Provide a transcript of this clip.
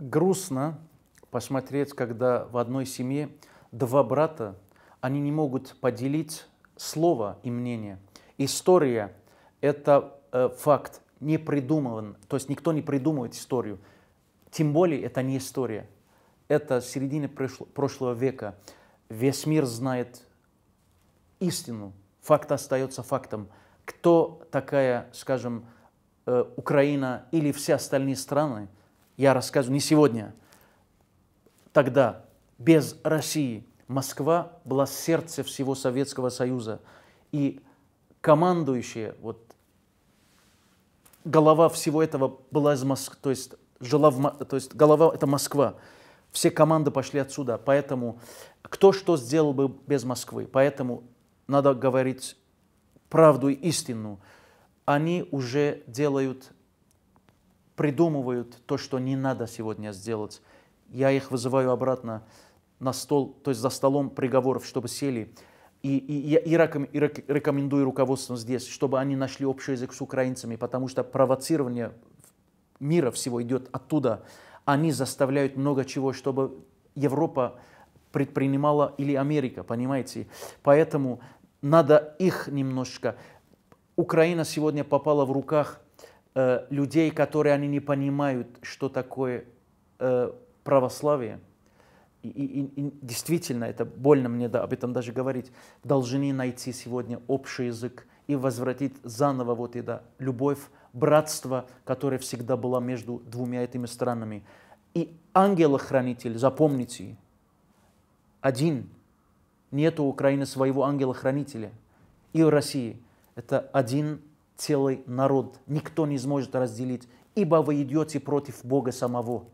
грустно посмотреть, когда в одной семье два брата, они не могут поделить слово и мнение. История – это э, факт, не придуман, то есть никто не придумывает историю. Тем более это не история. Это середина прошлого века. Весь мир знает истину. Факт остается фактом. Кто такая, скажем, э, Украина или все остальные страны – я рассказываю не сегодня, тогда без России Москва была сердце всего Советского Союза. И командующая, вот голова всего этого была из Москвы, то есть, жила в, то есть голова – это Москва. Все команды пошли отсюда, поэтому кто что сделал бы без Москвы? Поэтому надо говорить правду и истину. Они уже делают придумывают то, что не надо сегодня сделать. Я их вызываю обратно на стол, то есть за столом приговоров, чтобы сели. И, и, и, и, и рекомендую руководству здесь, чтобы они нашли общий язык с украинцами, потому что провоцирование мира всего идет оттуда. Они заставляют много чего, чтобы Европа предпринимала или Америка, понимаете? Поэтому надо их немножко. Украина сегодня попала в руках Э, людей, которые они не понимают, что такое э, православие. И, и, и действительно, это больно мне да, об этом даже говорить, должны найти сегодня общий язык и возвратить заново вот это любовь, братство, которое всегда было между двумя этими странами. И ангела-хранитель, запомните, один. нет у Украины своего ангела-хранителя. И у России это один целый народ никто не сможет разделить, ибо вы идете против Бога самого.